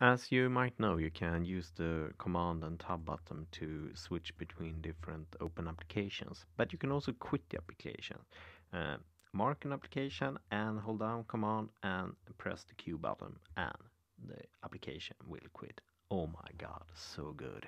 As you might know, you can use the command and tab button to switch between different open applications, but you can also quit the application. Uh, mark an application and hold down command and press the Q button and the application will quit. Oh my god, so good.